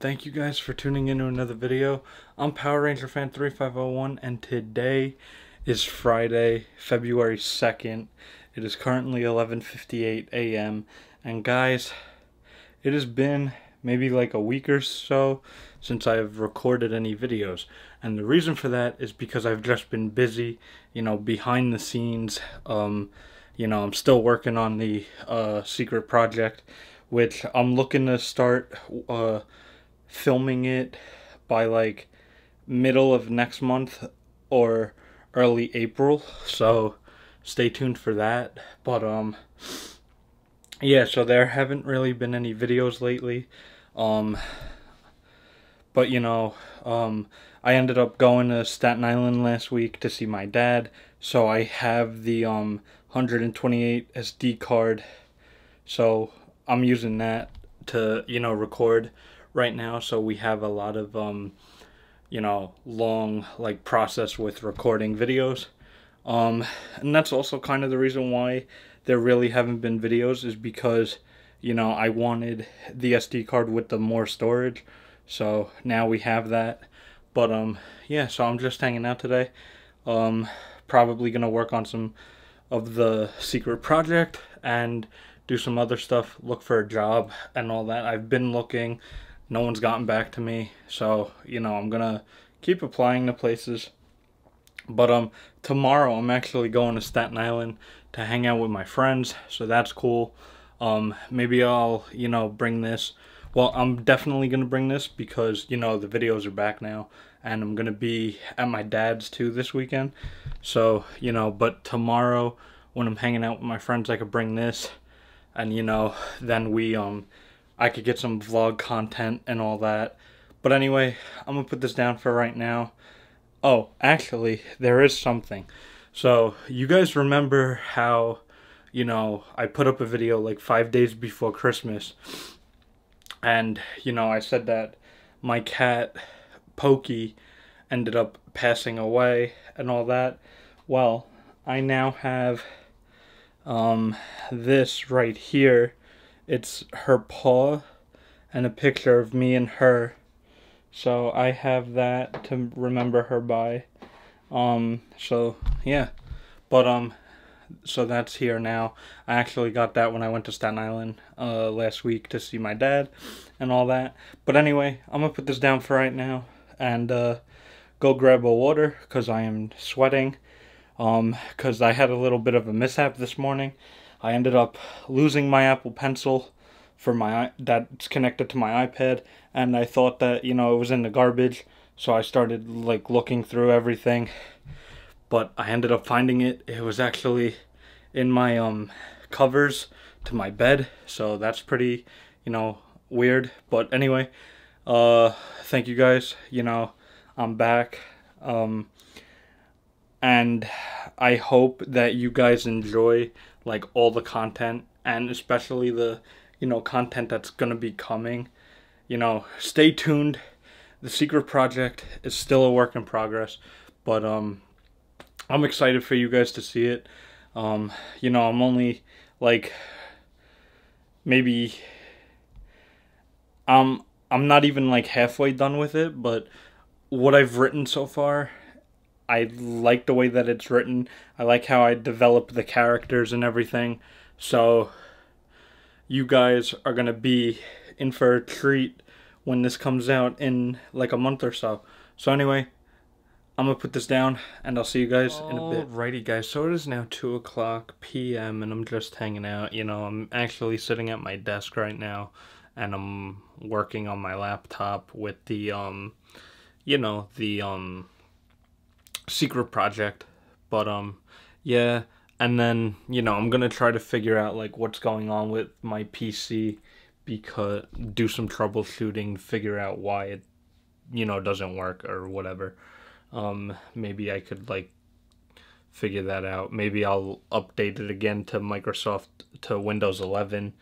thank you guys for tuning in to another video. I'm Power Ranger Fan 3501 and today is Friday, February 2nd. It is currently 11:58 a.m. and guys, it has been maybe like a week or so since I've recorded any videos. And the reason for that is because I've just been busy, you know, behind the scenes. Um, you know, I'm still working on the uh, secret project which I'm looking to start uh, filming it by like middle of next month or early April. So stay tuned for that. But um yeah, so there haven't really been any videos lately. Um but you know, um I ended up going to Staten Island last week to see my dad. So I have the um 128 SD card. So I'm using that to, you know, record right now, so we have a lot of um, you know long like process with recording videos. Um, and that's also kind of the reason why there really haven't been videos is because you know I wanted the SD card with the more storage, so now we have that. But um, yeah, so I'm just hanging out today. Um, probably gonna work on some of the secret project and do some other stuff, look for a job and all that. I've been looking no one's gotten back to me. So, you know, I'm going to keep applying to places. But um, tomorrow I'm actually going to Staten Island to hang out with my friends, so that's cool. Um, maybe I'll, you know, bring this. Well, I'm definitely gonna bring this because you know the videos are back now, and I'm gonna be at my dad's too this weekend. So you know, but tomorrow when I'm hanging out with my friends, I could bring this, and you know, then we um I could get some vlog content and all that. But anyway, I'm going to put this down for right now. Oh, actually, there is something. So, you guys remember how, you know, I put up a video like five days before Christmas. And, you know, I said that my cat, Pokey, ended up passing away and all that. Well, I now have um, this right here it's her paw and a picture of me and her. So I have that to remember her by. Um, so yeah. But um so that's here now. I actually got that when I went to Staten Island uh last week to see my dad and all that. But anyway, I'm going to put this down for right now and uh go grab a water cuz I am sweating um cuz I had a little bit of a mishap this morning. I ended up losing my Apple Pencil for my that's connected to my iPad, and I thought that you know it was in the garbage, so I started like looking through everything, but I ended up finding it. It was actually in my um covers to my bed, so that's pretty you know weird. But anyway, uh, thank you guys. You know, I'm back. Um, and I hope that you guys enjoy like all the content and especially the you know content that's gonna be coming you know stay tuned the secret project is still a work in progress but um i'm excited for you guys to see it um you know i'm only like maybe um i'm not even like halfway done with it but what i've written so far I like the way that it's written. I like how I develop the characters and everything. So you guys are going to be in for a treat when this comes out in like a month or so. So anyway, I'm gonna put this down and I'll see you guys in a bit. Alrighty guys, so it is now two o'clock PM and I'm just hanging out. You know, I'm actually sitting at my desk right now and I'm working on my laptop with the um you know, the um secret project. But um yeah, and then, you know, I'm going to try to figure out like what's going on with my PC because do some troubleshooting, figure out why it you know doesn't work or whatever. Um maybe I could like figure that out. Maybe I'll update it again to Microsoft to Windows 11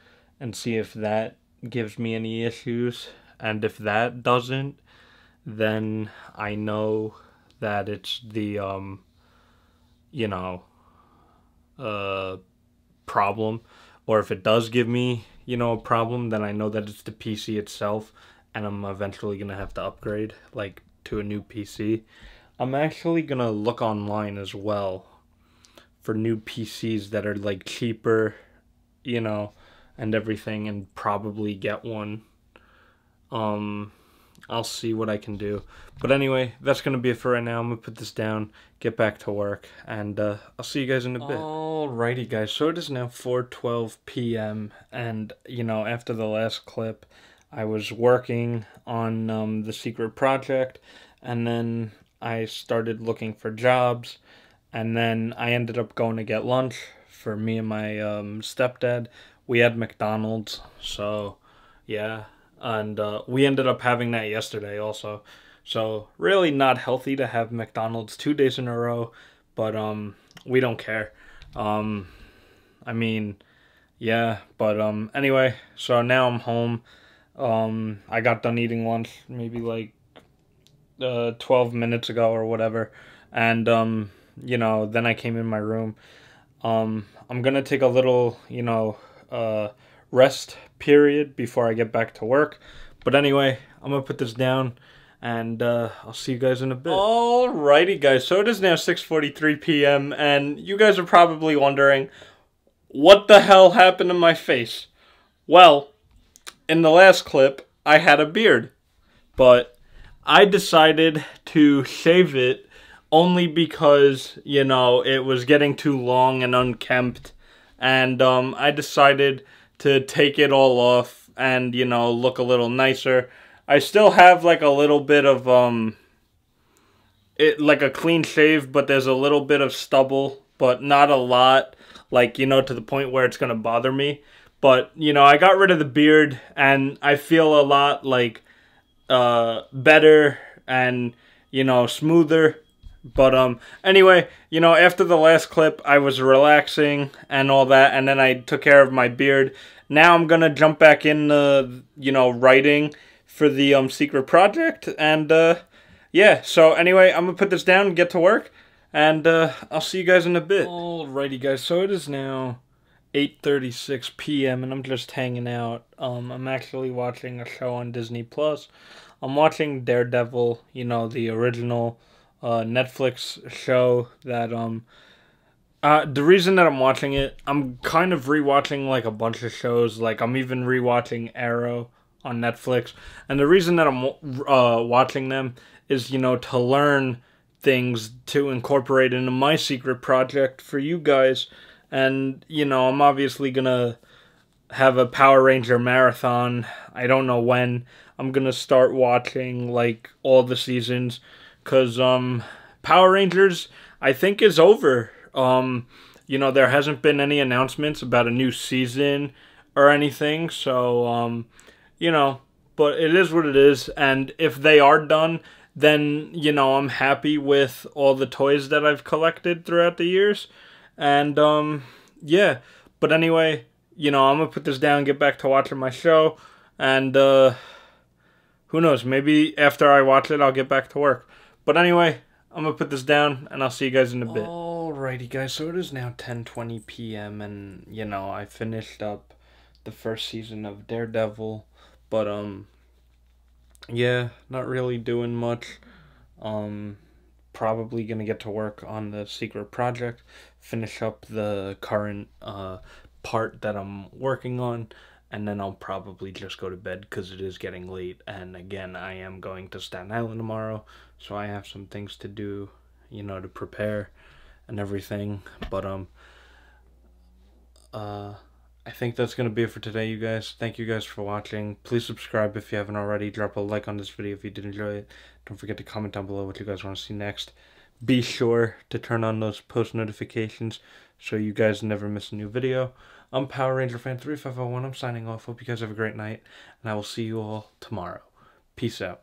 and see if that gives me any issues. And if that doesn't, then I know that it's the um you know uh problem or if it does give me you know a problem then i know that it's the pc itself and i'm eventually gonna have to upgrade like to a new pc i'm actually gonna look online as well for new pcs that are like cheaper you know and everything and probably get one um I'll see what I can do. But anyway, that's going to be it for right now. I'm going to put this down, get back to work, and uh, I'll see you guys in a bit. Alrighty, guys. So it is now 4.12 p.m. And, you know, after the last clip, I was working on um, the secret project, and then I started looking for jobs, and then I ended up going to get lunch for me and my um, stepdad. We had McDonald's, so yeah and uh, we ended up having that yesterday also. So really not healthy to have McDonald's two days in a row, but um, we don't care. Um, I mean, yeah, but um, anyway, so now I'm home. Um, I got done eating lunch maybe like uh, 12 minutes ago or whatever, and um, you know, then I came in my room. Um, I'm gonna take a little, you know, uh rest period before I get back to work. But anyway, I'm going to put this down and uh, I'll see you guys in a bit. Alrighty guys, so it is now 6.43 p.m. and you guys are probably wondering, what the hell happened to my face? Well, in the last clip, I had a beard, but I decided to shave it only because, you know, it was getting too long and unkempt, and um, I decided to take it all off and, you know, look a little nicer. I still have like a little bit of um it like a clean shave, but there's a little bit of stubble, but not a lot, like, you know, to the point where it's going to bother me. But, you know, I got rid of the beard and I feel a lot like uh better and, you know, smoother but um, anyway, you know, after the last clip, I was relaxing and all that, and then I took care of my beard. Now I'm gonna jump back in the, you know, writing for the um secret project, and uh, yeah. So anyway, I'm gonna put this down, and get to work, and uh, I'll see you guys in a bit. Alrighty, guys. So it is now 8:36 p.m. and I'm just hanging out. Um, I'm actually watching a show on Disney Plus. I'm watching Daredevil. You know, the original uh, Netflix show that um uh, the reason that I'm watching it, I'm kind of rewatching like a bunch of shows. Like I'm even rewatching Arrow on Netflix, and the reason that I'm uh, watching them is you know to learn things to incorporate into my secret project for you guys. And you know I'm obviously gonna have a Power Ranger marathon. I don't know when. I'm gonna start watching like all the seasons because um, Power Rangers, I think, is over. Um, you know, there hasn't been any announcements about a new season or anything, so, um, you know, but it is what it is. And if they are done, then, you know, I'm happy with all the toys that I've collected throughout the years. And, um, yeah. But anyway, you know, I'm going to put this down, get back to watching my show, and, uh, who knows? Maybe after I watch it, I'll get back to work. But anyway, I'm gonna put this down, and I'll see you guys in a bit. Alrighty, guys. So it is now 10:20 p.m., and you know I finished up the first season of Daredevil, but um, yeah, not really doing much. Um, probably gonna get to work on the secret project, finish up the current uh part that I'm working on and then I'll probably just go to bed because it is getting late. And again, I am going to Staten Island tomorrow, so I have some things to do, you know, to prepare and everything. But um, uh, I think that's gonna be it for today, you guys. Thank you guys for watching. Please subscribe if you haven't already. Drop a like on this video if you did enjoy it. Don't forget to comment down below what you guys want to see next. Be sure to turn on those post notifications so you guys never miss a new video. I'm Power Ranger Fan 3501. I'm signing off. Hope you guys have a great night, and I will see you all tomorrow. Peace out.